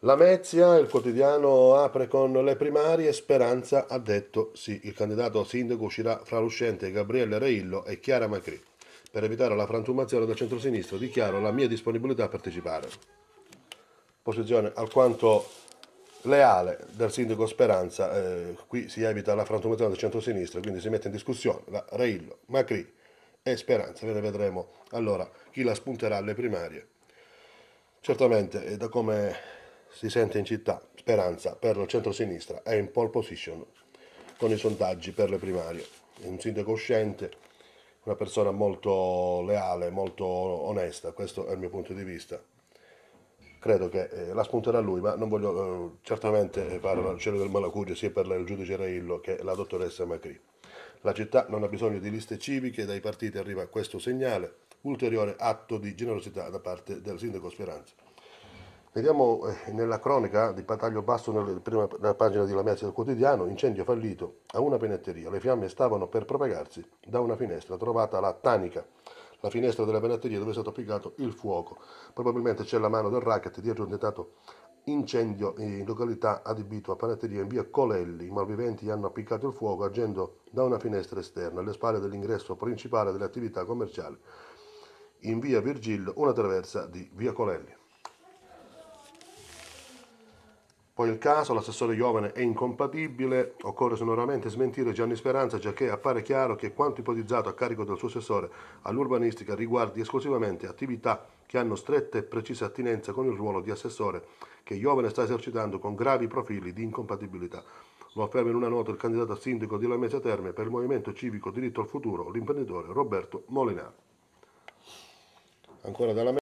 La Mezia, il quotidiano apre con le primarie, Speranza ha detto sì, il candidato sindaco uscirà fra l'uscente Gabriele Reillo e Chiara Macri. Per evitare la frantumazione del centro-sinistro dichiaro la mia disponibilità a partecipare. Posizione alquanto leale del sindaco Speranza, eh, qui si evita la frantumazione del centro-sinistro, quindi si mette in discussione la Reillo, Macri e Speranza. Vede, vedremo allora chi la spunterà alle primarie. Certamente, eh, da come si sente in città, Speranza per il centro-sinistra è in pole position con i sondaggi per le primarie. È un sindaco uscente, una persona molto leale, molto onesta, questo è il mio punto di vista. Credo che eh, la spunterà lui, ma non voglio eh, certamente fare il cielo del malacugio sia per il giudice Raillo che la dottoressa Macri. La città non ha bisogno di liste civiche, dai partiti arriva questo segnale, ulteriore atto di generosità da parte del sindaco Speranza. Vediamo eh, nella cronaca di Pataglio Basso, nella, prima, nella pagina di La Meazza del quotidiano, incendio fallito a una penetteria. Le fiamme stavano per propagarsi da una finestra trovata la Tanica, la finestra della penetteria dove è stato applicato il fuoco. Probabilmente c'è la mano del racket dietro un tentato incendio in località adibito a panetteria in via Colelli. I malviventi hanno appiccato il fuoco agendo da una finestra esterna alle spalle dell'ingresso principale delle attività commerciali in via Virgilio, una traversa di via Colelli. Poi il caso, l'assessore Giovane è incompatibile, occorre sonoramente smentire Gianni Speranza, giacché appare chiaro che quanto ipotizzato a carico del suo assessore all'urbanistica riguardi esclusivamente attività che hanno stretta e precisa attinenza con il ruolo di assessore che Giovane sta esercitando con gravi profili di incompatibilità. Lo afferma in una nota il candidato a sindaco di La Mesa Terme per il Movimento Civico Diritto al Futuro, l'imprenditore Roberto Molinari. Ancora dalla